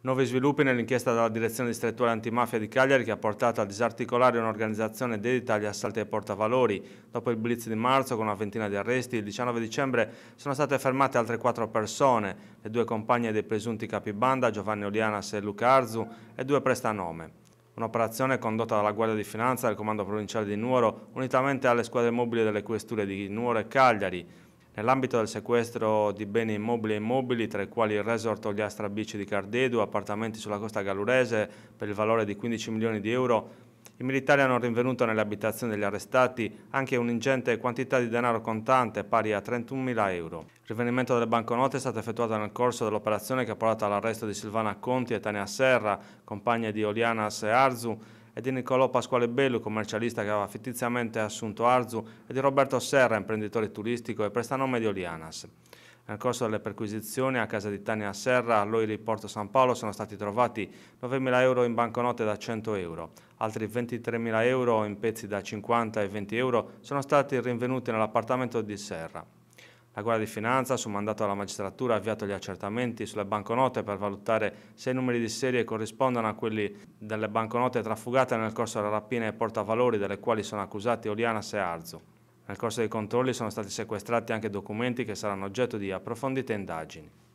Nuovi sviluppi nell'inchiesta della Direzione Distrettuale Antimafia di Cagliari che ha portato a disarticolare un'organizzazione dedita agli assalti ai portavalori. Dopo il blitz di marzo con una ventina di arresti, il 19 dicembre sono state fermate altre quattro persone, le due compagne dei presunti capibanda Giovanni Olianas e Luca Arzu e due prestanome. Un'operazione condotta dalla Guardia di Finanza e il Comando Provinciale di Nuoro unitamente alle squadre mobili delle questure di Nuoro e Cagliari Nell'ambito del sequestro di beni immobili e immobili, tra i quali il resort Ogliastra Beach di Cardedu, appartamenti sulla costa gallurese per il valore di 15 milioni di euro, i militari hanno rinvenuto nelle abitazioni degli arrestati anche un'ingente quantità di denaro contante pari a 31.000 euro. Il rinvenimento delle banconote è stato effettuato nel corso dell'operazione che ha portato all'arresto di Silvana Conti e Tania Serra, compagne di Olianas e Arzu, e di Niccolò Pasquale Bello, commercialista che aveva fittiziamente assunto Arzu, e di Roberto Serra, imprenditore turistico e prestanome di Olianas. Nel corso delle perquisizioni a casa di Tania Serra, all'Oili Porto San Paolo sono stati trovati 9.000 euro in banconote da 100 euro. Altri 23.000 euro in pezzi da 50 e 20 euro sono stati rinvenuti nell'appartamento di Serra. La Guardia di Finanza, su mandato alla magistratura, ha avviato gli accertamenti sulle banconote per valutare se i numeri di serie corrispondono a quelli delle banconote trafugate nel corso della rapina e portavalori delle quali sono accusati Olianas e Arzo. Nel corso dei controlli sono stati sequestrati anche documenti che saranno oggetto di approfondite indagini.